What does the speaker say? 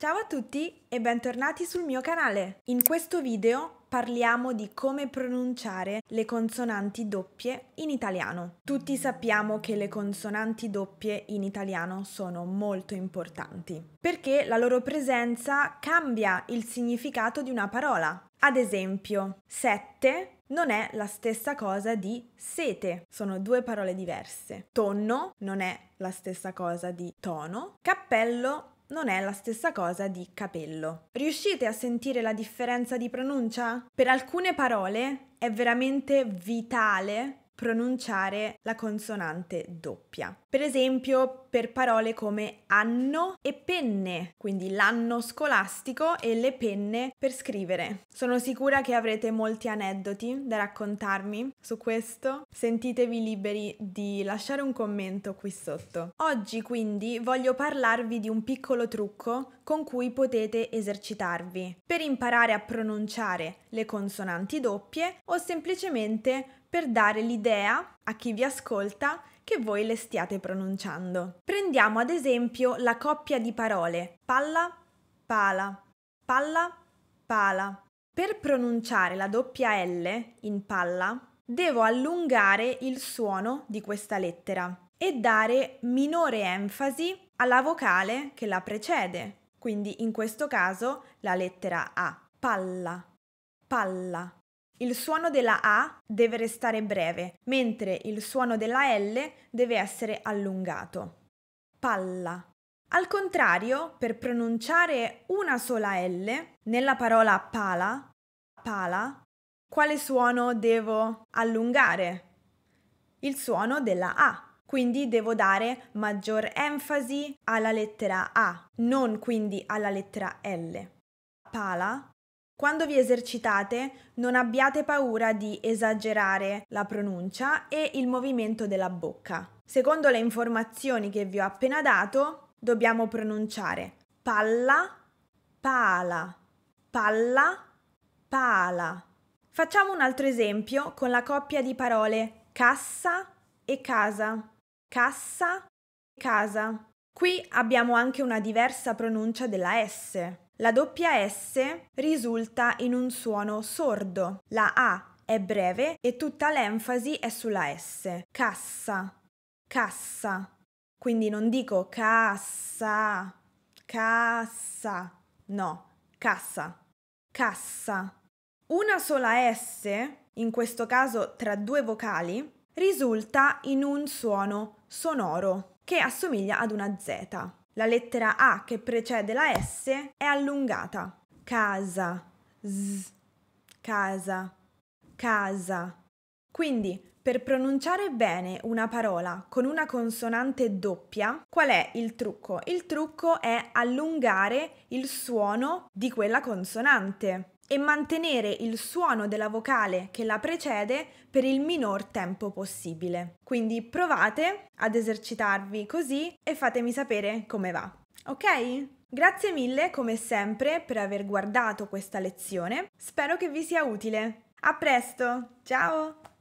Ciao a tutti e bentornati sul mio canale! In questo video parliamo di come pronunciare le consonanti doppie in italiano. Tutti sappiamo che le consonanti doppie in italiano sono molto importanti perché la loro presenza cambia il significato di una parola. Ad esempio, sette non è la stessa cosa di sete, sono due parole diverse. Tonno non è la stessa cosa di tono, cappello non è la stessa cosa di capello. Riuscite a sentire la differenza di pronuncia? Per alcune parole è veramente vitale pronunciare la consonante doppia. Per esempio per parole come anno e penne, quindi l'anno scolastico e le penne per scrivere. Sono sicura che avrete molti aneddoti da raccontarmi su questo. Sentitevi liberi di lasciare un commento qui sotto. Oggi quindi voglio parlarvi di un piccolo trucco con cui potete esercitarvi per imparare a pronunciare le consonanti doppie o semplicemente per dare l'idea a chi vi ascolta che voi le stiate pronunciando. Prendiamo ad esempio la coppia di parole palla, pala, palla, pala. Per pronunciare la doppia L in palla, devo allungare il suono di questa lettera e dare minore enfasi alla vocale che la precede, quindi in questo caso la lettera A, palla, palla. Il suono della A deve restare breve, mentre il suono della L deve essere allungato. Palla. Al contrario, per pronunciare una sola L nella parola pala, pala, quale suono devo allungare? Il suono della A. Quindi devo dare maggior enfasi alla lettera A, non quindi alla lettera L. Pala quando vi esercitate non abbiate paura di esagerare la pronuncia e il movimento della bocca. Secondo le informazioni che vi ho appena dato, dobbiamo pronunciare palla, pala, palla, pala. Facciamo un altro esempio con la coppia di parole cassa e casa. Cassa, casa. Qui abbiamo anche una diversa pronuncia della S. La doppia S risulta in un suono sordo. La A è breve e tutta l'enfasi è sulla S. Cassa, cassa. Quindi non dico cassa, cassa. No, cassa, cassa. Una sola S, in questo caso tra due vocali, risulta in un suono sonoro che assomiglia ad una Z. La lettera A che precede la S è allungata. Casa, z, casa, casa. Quindi, per pronunciare bene una parola con una consonante doppia, qual è il trucco? Il trucco è allungare il suono di quella consonante e mantenere il suono della vocale che la precede per il minor tempo possibile. Quindi provate ad esercitarvi così e fatemi sapere come va. Ok? Grazie mille come sempre per aver guardato questa lezione, spero che vi sia utile. A presto, ciao!